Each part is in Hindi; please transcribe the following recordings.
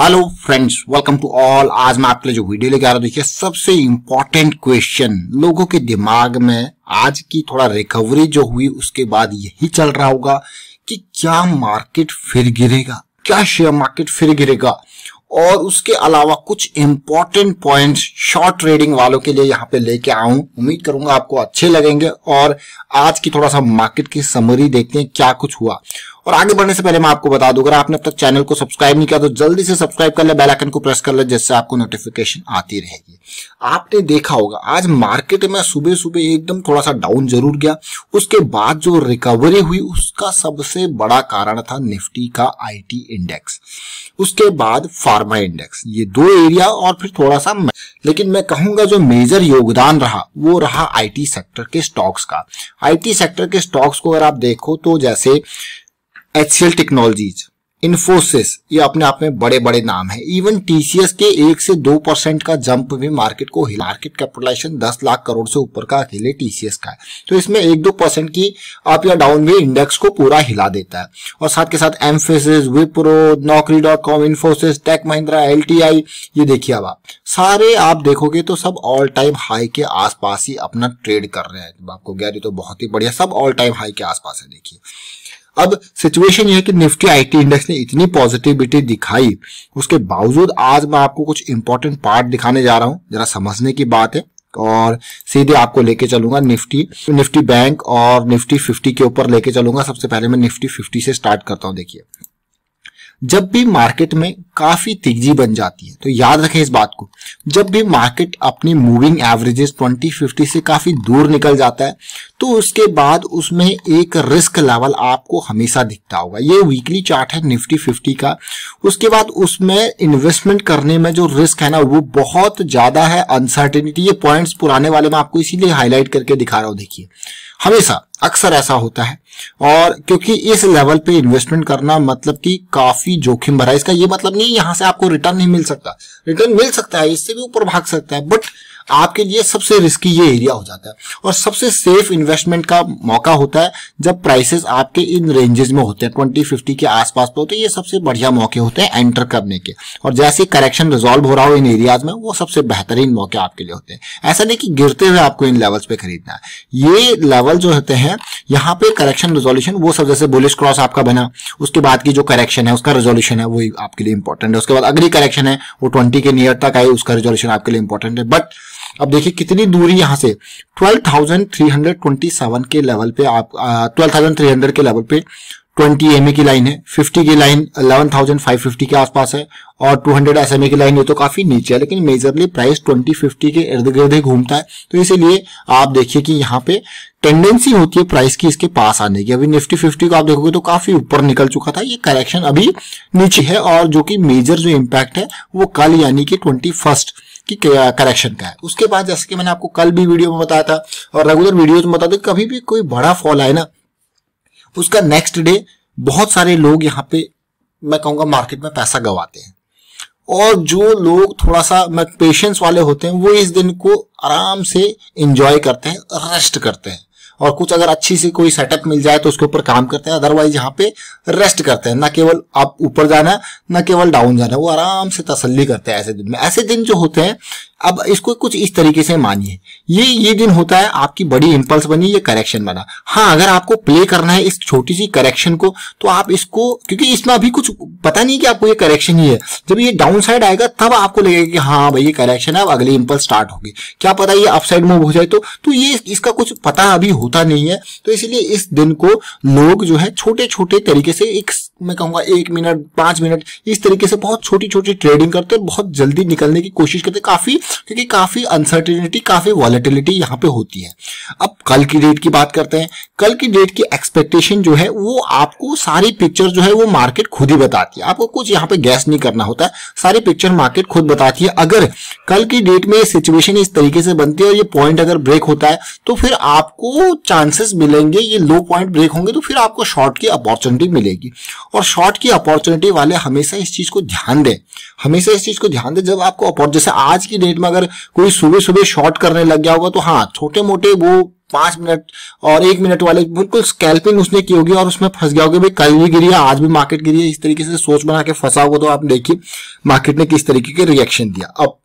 hello friends welcome to all आज मैं आपके लिए जो वीडियो लेके आ रहा हूँ देखिए सबसे इम्पोर्टेंट क्वेश्चन लोगों के दिमाग में आज की थोड़ा रिकवरी जो हुई उसके बाद यही चल रहा होगा कि क्या मार्केट फिर गिरेगा क्या शेयर मार्केट फिर गिरेगा और उसके अलावा कुछ इम्पोर्टेंट पॉइंट्स शॉर्ट ट्रेडिंग वालों के लिए यहाँ पे लेके आऊ उम्मीद करूंगा आपको अच्छे लगेंगे और आज की थोड़ा सा मार्केट की समरी देखते हैं क्या कुछ हुआ और आगे बढ़ने से पहले मैं आपको बता दूं अगर आपने अब तक चैनल को सब्सक्राइब नहीं किया तो जल्दी से सब्सक्राइब कर ले बेल आइकन को प्रेस कर ले जिससे आपको नोटिफिकेशन आती रहेगी आपने देखा होगा आज मार्केट में सुबह सुबह एकदम थोड़ा सा डाउन जरूर गया उसके बाद जो रिकवरी हुई उसका सबसे बड़ा कारण था निफ्टी का आईटी इंडेक्स उसके बाद फार्मा इंडेक्स ये दो एरिया और फिर थोड़ा सा लेकिन मैं कहूंगा जो मेजर योगदान रहा वो रहा आईटी सेक्टर के स्टॉक्स का आईटी सेक्टर के स्टॉक्स को अगर आप देखो तो जैसे एच टेक्नोलॉजीज इन्फोसिस ये अपने आप में बड़े बड़े नाम है इवन टीसीएस के एक से दो परसेंट का जंप भी मार्केट को हिला मार्केट कैपिटलाइजेशन दस लाख करोड़ से ऊपर का अकेले टीसीएस का है तो इसमें एक दो परसेंट की अप या डाउन भी इंडेक्स को पूरा हिला देता है और साथ के साथ Mphasis Wipro Naukri dot com Infosys tech Mahindra L ये देखिए अब आप सारे आप देखोगे तो सब ऑल टाइम हाई के आसपास ही अपना ट्रेड कर रहे हैं आपको आपको गैर तो बहुत ही बढ़िया सब ऑल टाइम हाई के आसपास है देखिए अब सिचुएशन यह कि निफ्टी आईटी इंडेक्स ने इतनी पॉजिटिविटी दिखाई उसके बावजूद आज मैं आपको कुछ इंपॉर्टेंट पार्ट दिखाने जा रहा हूं जरा समझने की बात है और सीधे आपको लेके चलूंगा निफ्टी निफ्टी बैंक और निफ्टी 50 के ऊपर लेके चलूंगा सबसे पहले मैं निफ्टी 50 से स्टार्ट करता हूं देखिए जब भी मार्केट में काफी तिगजी बन जाती है तो याद रखें इस बात को जब भी मार्केट अपने मूविंग एवरेजेस 2050 से काफी दूर निकल जाता है तो उसके बाद उसमें एक रिस्क लेवल आपको हमेशा दिखता होगा ये वीकली चार्ट है निफ्टी 50 का उसके बाद उसमें इन्वेस्टमेंट करने में जो रिस्क है ना वो बहुत ज्यादा है अनसर्टेनिटी ये पॉइंट्स पुराने वाले में आपको इसीलिए हाईलाइट करके दिखा रहा हूं देखिए हमेशा अक्सर ऐसा होता है और क्योंकि इस लेवल पे इन्वेस्टमेंट करना मतलब कि काफी जोखिम भरा है इसका ये मतलब नहीं यहां से आपको रिटर्न नहीं मिल सकता रिटर्न मिल सकता है इससे भी ऊपर भाग सकता है बट आपके लिए सबसे रिस्की ये एरिया हो जाता है और सबसे सेफ इन्वेस्टमेंट का मौका होता है जब प्राइसेस आपके इन रेंजेस में होते हैं ट्वेंटी फिफ्टी के आसपास पे होते हैं ये सबसे बढ़िया मौके होते हैं एंटर करने के और जैसे करेक्शन रिजोल्व हो रहा हो इन एरियाज में वो सबसे बेहतरीन मौके आपके लिए होते हैं ऐसा नहीं कि गिरते हुए आपको इन लेवल्स पे खरीदना है ये लेवल जो होते हैं यहाँ पे करेक्शन रिजोल्यूशन वो सब जैसे बुलिश क्रॉस आपका बना उसके बाद की जो करेक्शन है उसका रेजोल्यूशन है वो आपके लिए इंपॉर्टेंट है उसके बाद अगली करेक्शन है वो ट्वेंटी के नियर तक आई उसका रेजोल्यूशन आपके लिए इंपॉर्टेंट है बट अब देखिए कितनी दूरी यहाँ से 12,327 के लेवल पे आप ट्वेल्व थाउजेंड थ्री हंड्रेड के लेवल पे 20 एम की लाइन है 50 की लाइन 11,550 के आसपास है और 200 एस की लाइन ये तो काफी नीचे है लेकिन मेजरली प्राइस 2050 के इर्द गिर्द ही घूमता है तो इसीलिए आप देखिए कि यहाँ पे टेंडेंसी होती है प्राइस की इसके पास आने की अभी निफ्टी फिफ्टी को आप देखोगे तो काफी ऊपर निकल चुका था ये करेक्शन अभी नीचे है और जो कि मेजर जो इम्पैक्ट है वो कल यानी कि ट्वेंटी फर्स्ट की करेक्शन का है उसके बाद जैसे कि मैंने आपको कल भी वीडियो में बताया था और रेगुलर वीडियोज में बताते कभी भी कोई बड़ा फॉल आए ना उसका नेक्स्ट डे बहुत सारे लोग यहाँ पे मैं कहूंगा मार्केट में पैसा गंवाते हैं और जो लोग थोड़ा सा मैं पेशेंस वाले होते हैं वो इस दिन को आराम से इंजॉय करते हैं रेस्ट करते हैं और कुछ अगर अच्छी सी कोई सेटअप मिल जाए तो उसके ऊपर काम करते हैं अदरवाइज यहाँ पे रेस्ट करते हैं ना केवल आप ऊपर जाना है ना केवल डाउन जाना है वो आराम से तसली करते हैं ऐसे दिन में ऐसे दिन जो होते हैं अब इसको कुछ इस तरीके से मानिए ये ये दिन होता है आपकी बड़ी इम्पल्स बनी ये करेक्शन बना हाँ अगर आपको प्ले करना है इस छोटी सी करेक्शन को तो आप इसको क्योंकि इसमें अभी कुछ पता नहीं कि आपको ये करेक्शन ही है जब ये डाउन साइड आएगा तब आपको लगेगा कि हाँ भाई ये करेक्शन है अब अगली इम्पल्स स्टार्ट होगी क्या पता ये अप साइड मूव हो जाए तो, तो ये इसका कुछ पता अभी होता नहीं है तो इसलिए इस दिन को लोग जो है छोटे छोटे तरीके से एक मैं कहूँगा एक मिनट पांच मिनट इस तरीके से बहुत छोटी छोटी ट्रेडिंग करते हैं बहुत जल्दी निकलने की कोशिश करते काफी क्योंकि काफ़ी अनसर्टिनिटी काफ़ी वॉलिटिलिटी यहाँ पे होती है अब कल की डेट की बात करते हैं कल की डेट की एक्सपेक्टेशन जो है वो आपको सारी पिक्चर जो है वो मार्केट खुद ही बताती है आपको कुछ यहाँ पे गैस नहीं करना होता है सारी पिक्चर मार्केट खुद बताती है अगर कल की डेट में ये सिचुएशन इस तरीके से बनती है और ये पॉइंट अगर ब्रेक होता है तो फिर आपको चांसेस मिलेंगे ये लो पॉइंट ब्रेक होंगे तो फिर आपको शॉर्ट की अपॉर्चुनिटी मिलेगी और शॉर्ट की अपॉर्चुनिटी वाले हमेशा इस चीज को ध्यान दें हमेशा इस चीज को ध्यान दें जब आपको जैसे आज की डेट में अगर कोई सुबह सुबह शॉर्ट करने लग गया होगा तो हाँ छोटे मोटे वो पांच मिनट और एक मिनट वाले बिल्कुल स्कैल्पिंग उसने की होगी और उसमें फंस गया होगा भाई कल भी गिरी है आज भी मार्केट गिरी है इस तरीके से सोच बना के फंसा होगा तो आप देखिए मार्केट ने किस तरीके के रिएक्शन दिया अब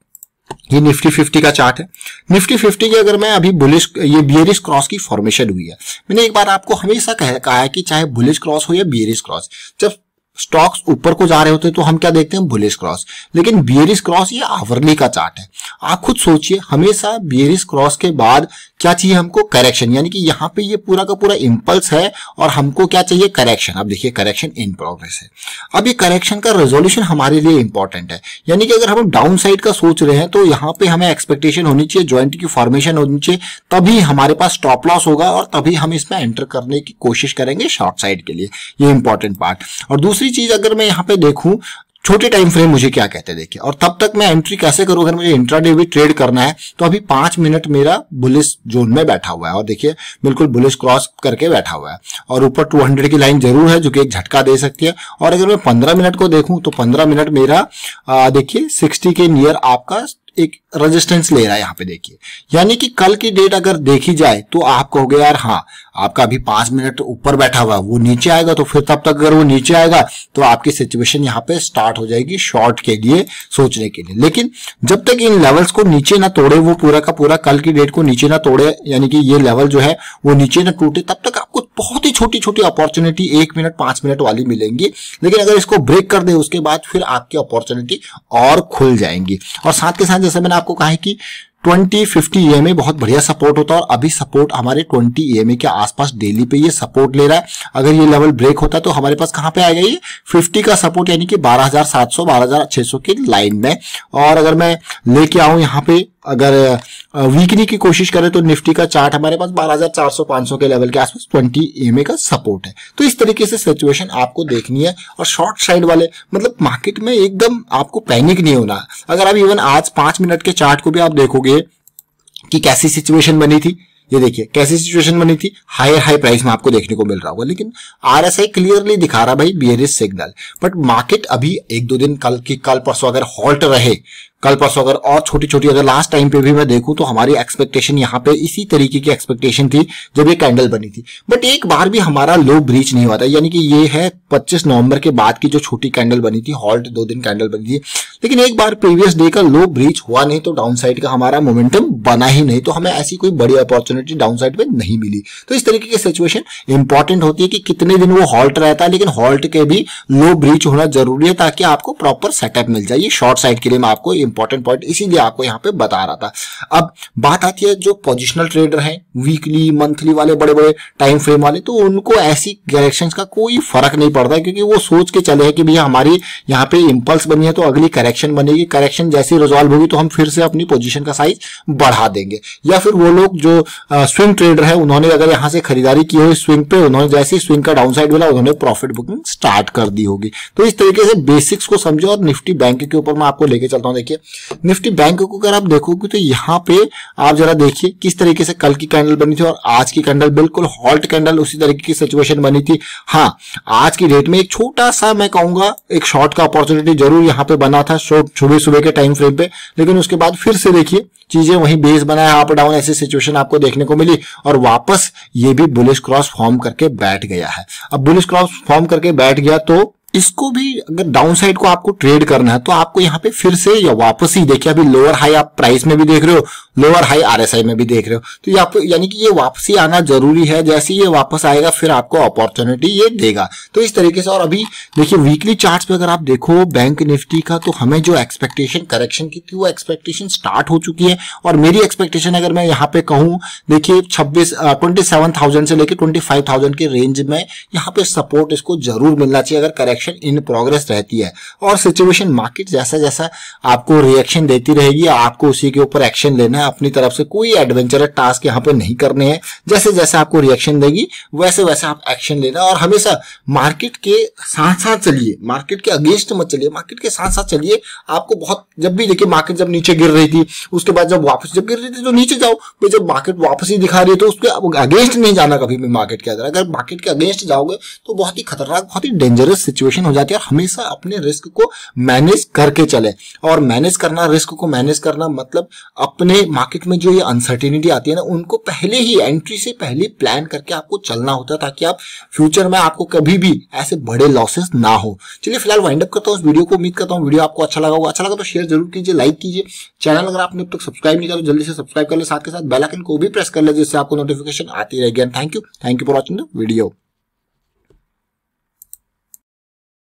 ये निफ्टी फिफ्टी का चार्ट है निफ्टी फिफ्टी की अगर मैं अभी बुलिश ये बियरिश क्रॉस की फॉर्मेशन हुई है मैंने एक बार आपको हमेशा कह कहा है कि चाहे बुलिश क्रॉस हो या बियरिश क्रॉस जब स्टॉक्स ऊपर को जा रहे होते हैं तो हम क्या देखते हैं बुलिस क्रॉस लेकिन बियरिस क्रॉस ये आवरली का चार्ट है आप खुद सोचिए हमेशा बियरिस क्रॉस के बाद क्या चाहिए हमको करेक्शन यानी कि यहाँ पे ये पूरा का पूरा इम्पल्स है और हमको क्या चाहिए करेक्शन अब देखिए करेक्शन इन प्रोग्रेस है अब ये करेक्शन का रेजोल्यूशन हमारे लिए इंपॉर्टेंट है यानी कि अगर हम डाउन साइड का सोच रहे हैं तो यहाँ पे हमें एक्सपेक्टेशन होनी चाहिए ज्वाइंट की फॉर्मेशन होनी चाहिए तभी हमारे पास स्टॉप लॉस होगा और तभी हम इसमें एंटर करने की कोशिश करेंगे शॉर्ट साइड के लिए ये इंपॉर्टेंट पार्ट और दूसरी दूसरी चीज अगर मैं यहाँ पे देखूं छोटे टाइम फ्रेम मुझे क्या कहते हैं देखिए और तब तक मैं एंट्री कैसे करूं अगर मुझे इंट्रा भी ट्रेड करना है तो अभी पांच मिनट मेरा बुलिस जोन में बैठा हुआ है और देखिए बिल्कुल बुलिस क्रॉस करके बैठा हुआ है और ऊपर 200 की लाइन जरूर है जो कि एक झटका दे सकती है और अगर मैं 15 मिनट को देखूं तो पंद्रह मिनट मेरा देखिए सिक्सटी के नियर आपका एक रेजिस्टेंस ले रहा है यहाँ पे देखिए यानी कि कल की डेट अगर देखी जाए तो आप कहोगे यार हाँ आपका अभी पांच मिनट ऊपर बैठा हुआ वो नीचे आएगा तो फिर तब तक अगर वो नीचे आएगा तो आपकी सिचुएशन यहाँ पे स्टार्ट हो जाएगी शॉर्ट के लिए सोचने के लिए लेकिन जब तक इन लेवल्स को नीचे ना तोड़े वो पूरा का पूरा कल की डेट को नीचे ना तोड़े यानी कि ये लेवल जो है वो नीचे ना टूटे तब तक आप बहुत ही छोटी छोटी अपॉर्चुनिटी एक मिनट पांच मिनट वाली मिलेंगी लेकिन अगर इसको ब्रेक कर दे उसके बाद फिर आपकी अपॉर्चुनिटी और खुल जाएंगी और साथ के साथ जैसे मैंने आपको कहा है कि 20 50 ई बहुत बढ़िया सपोर्ट होता है और अभी सपोर्ट हमारे 20 ई के आसपास डेली पे ये सपोर्ट ले रहा है अगर ये लेवल ब्रेक होता है तो हमारे पास कहाँ पे आएगा ये 50 का सपोर्ट यानी कि 12,700 12,600 की लाइन में और अगर मैं लेके आऊँ यहाँ पे अगर वीकली की कोशिश करें तो निफ्टी का चार्ट हमारे पास 12,400 500 के लेवल के आसपास 20 एम का सपोर्ट है तो इस तरीके से सिचुएशन आपको देखनी है और शॉर्ट साइड वाले मतलब मार्केट में एकदम आपको पैनिक नहीं होना अगर आप इवन आज पांच मिनट के चार्ट को भी आप देखोगे कि कैसी सिचुएशन बनी थी ये देखिए कैसी सिचुएशन बनी थी हायर हाई प्राइस में आपको देखने को मिल रहा होगा लेकिन आरएसआई क्लियरली दिखा रहा भाई बियरिस सिग्नल बट मार्केट अभी एक दो दिन कल की कल परसों अगर हॉल्ट रहे कल परसों अगर और छोटी छोटी अगर लास्ट टाइम पे भी मैं देखूं तो हमारी एक्सपेक्टेशन यहाँ पे इसी तरीके की एक्सपेक्टेशन थी जब ये कैंडल बनी थी बट एक बार भी हमारा लो ब्रीच नहीं हुआ था यानी कि ये है 25 नवंबर के बाद की जो छोटी कैंडल बनी थी हॉल्ट दो दिन कैंडल बनी थी लेकिन एक बार प्रीवियस डे का लो ब्रीच हुआ नहीं तो डाउन साइड का हमारा मोमेंटम बना ही नहीं तो हमें ऐसी कोई बड़ी अपॉर्चुनिटी डाउन साइड में नहीं मिली तो इस तरीके की सिचुएशन इंपॉर्टेंट होती है कि कितने दिन वो हॉल्ट रहता है लेकिन हॉल्ट के भी लो ब्रीच होना जरूरी है ताकि आपको प्रॉपर सेटअप मिल जाए ये शॉर्ट साइड के लिए मैं आपको इंपॉर्टेंट पॉइंट इसीलिए आपको यहाँ पे बता रहा था अब बात आती है जो पोजिशनल ट्रेडर है वीकली मंथली वाले बड़े बड़े टाइम फ्रेम वाले तो उनको ऐसी करेक्शन का कोई फर्क नहीं पड़ता क्योंकि वो सोच के चले हैं कि भैया हमारी यहाँ पे इंपल्स बनी है तो अगली करेक्शन बनेगी करेक्शन जैसी रिजॉल्व होगी तो हम फिर से अपनी पोजिशन का साइज बढ़ा देंगे या फिर वो लोग जो स्विंग ट्रेडर है उन्होंने अगर यहाँ से खरीदारी की हुई स्विंग पे उन्होंने जैसी स्विंग का डाउन साइड मिला उन्होंने प्रॉफिट बुकिंग स्टार्ट कर दी होगी तो इस तरीके से बेसिक्स को समझो और निफ्टी बैंक के ऊपर मैं आपको लेके चलता हूँ देखिए है निफ्टी बैंक को अगर आप देखोगे तो यहाँ पे आप जरा देखिए किस तरीके से कल की कैंडल बनी थी और आज की कैंडल बिल्कुल हॉल्ट कैंडल उसी तरीके की सिचुएशन बनी थी हाँ आज की डेट में एक छोटा सा मैं कहूंगा एक शॉर्ट का अपॉर्चुनिटी जरूर यहाँ पे बना था सुबह सुबह के टाइम फ्रेम पे लेकिन उसके बाद फिर से देखिए चीजें वहीं बेस बनाया अप डाउन ऐसी सिचुएशन आपको देखने को मिली और वापस ये भी बुलिश क्रॉस फॉर्म करके बैठ गया है अब बुलिश क्रॉस फॉर्म करके बैठ गया तो इसको भी अगर डाउन साइड को आपको ट्रेड करना है तो आपको यहाँ पे फिर से या वापसी देखिए अभी लोअर हाई आप प्राइस में भी देख रहे हो लोअर हाई आरएसआई में भी देख रहे हो तो ये आपको यानी कि ये वापसी आना जरूरी है जैसे ये वापस आएगा फिर आपको अपॉर्चुनिटी ये देगा तो इस तरीके से और अभी देखिए वीकली चार्ट पे अगर आप देखो बैंक निफ्टी का तो हमें जो एक्सपेक्टेशन करेक्शन की थी वो एक्सपेक्टेशन स्टार्ट हो चुकी है और मेरी एक्सपेक्टेशन अगर मैं यहाँ पे कहूँ देखिए छब्बीस ट्वेंटी से लेकर ट्वेंटी के रेंज में यहाँ पे सपोर्ट इसको जरूर मिलना चाहिए अगर करेक्शन रिएक्शन इन प्रोग्रेस रहती है और सिचुएशन मार्केट जैसा जैसा आपको रिएक्शन देती रहेगी आपको उसी के ऊपर एक्शन लेना है अपनी तरफ से कोई एडवेंचर टास्क यहाँ पे नहीं करने हैं जैसे जैसे आपको रिएक्शन देगी वैसे वैसे आप एक्शन लेना और हमेशा मार्केट के साथ साथ चलिए मार्केट के अगेंस्ट मत चलिए मार्केट के साथ साथ चलिए आपको बहुत जब भी देखिए मार्केट जब नीचे गिर रही थी उसके बाद जब वापस जब गिर रही थी तो नीचे जाओ फिर जब मार्केट वापस ही दिखा रही है तो उसके अगेंस्ट नहीं जाना कभी भी मार्केट के अंदर अगर मार्केट के अगेंस्ट जाओगे तो बहुत ही खतरनाक बहुत ही डेंजरस सिचुएशन सिचुएशन हो जाती है हमेशा अपने रिस्क को मैनेज करके चले और मैनेज करना रिस्क को मैनेज करना मतलब अपने मार्केट में जो ये अनसर्टेनिटी आती है ना उनको पहले ही एंट्री से पहले प्लान करके आपको चलना होता है ताकि आप फ्यूचर में आपको कभी भी ऐसे बड़े लॉसेस ना हो चलिए फिलहाल वाइंड अप करता हूँ इस वीडियो को उम्मीद करता हूँ वीडियो आपको अच्छा लगा होगा अच्छा लगा तो शेयर जरूर कीजिए लाइक कीजिए चैनल अगर आपने अब तक सब्सक्राइब नहीं किया तो जल्दी से सब्सक्राइब कर ले साथ के साथ बेलाइकन को भी प्रेस कर ले जिससे आपको नोटिफिकेशन आती रहेगी thank you thank you for watching the video